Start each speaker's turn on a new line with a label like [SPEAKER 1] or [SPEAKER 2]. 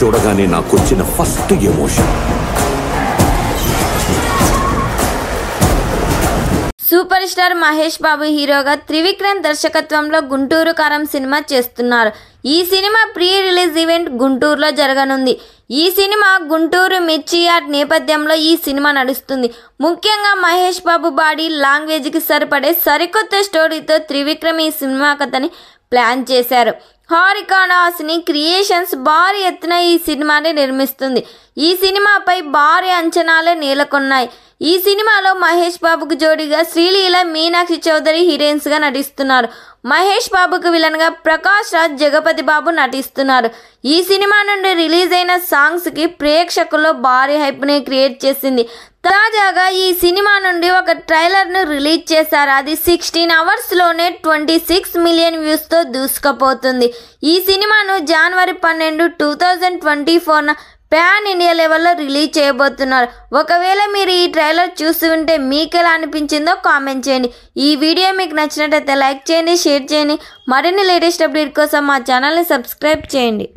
[SPEAKER 1] చూడగానే నాకొచ్చిన first emotion super star Mahesh Babu హీరోగా త్రివిక్రమ్ దర్శకత్వంలో గుంటూరు కారం సినిమా చేస్తున్నారు ఈ సినిమా ప్రీ రిలీజ్ ఈవెంట్ గుంటూరులో జరగనుంది ఈ సినిమా గుంటూరు మిర్చి నేపథ్యంలో ఈ సినిమా నడుస్తుంది ముఖ్యంగా మహేష్ బాబు బాడీ లాంగ్వేజ్కి సరిపడే సరికొత్త స్టోరీతో త్రివిక్రమ్ ఈ సినిమా కథని ప్లాన్ చేశారు హారికాన్ క్రియేషన్స్ భారీ ఎత్తున ఈ సినిమాని నిర్మిస్తుంది ఈ సినిమాపై భారీ అంచనాలే నెలకొన్నాయి ఈ సినిమాలో మహేష్ బాబుకు జోడీగా శ్రీలీల మీనాక్షి చౌదరి హీరోయిన్స్గా నటిస్తున్నారు మహేష్ బాబుకు విలన్గా ప్రకాష్ రాజ్ జగపతి బాబు నటిస్తున్నారు ఈ సినిమా నుండి రిలీజ్ అయిన సాంగ్స్కి ప్రేక్షకుల్లో భారీ హైప్ని క్రియేట్ చేసింది తాజాగా ఈ సినిమా నుండి ఒక ట్రైలర్ను రిలీజ్ చేశారు అది సిక్స్టీన్ అవర్స్లోనే ట్వంటీ సిక్స్ మిలియన్ వ్యూస్తో దూసుకుపోతుంది ఈ సినిమాను జనవరి పన్నెండు టూ థౌజండ్ ట్వంటీ ఫోర్న ప్యాన్ ఇండియా లెవెల్లో రిలీజ్ చేయబోతున్నారు ఒకవేళ మీరు ఈ ట్రైలర్ చూసి ఉంటే మీకు ఎలా అనిపించిందో కామెంట్ చేయండి ఈ వీడియో మీకు నచ్చినట్లయితే లైక్ చేయండి షేర్ చేయండి మరిన్ని లేటెస్ట్ అప్డేట్ కోసం మా ఛానల్ని సబ్స్క్రైబ్ చేయండి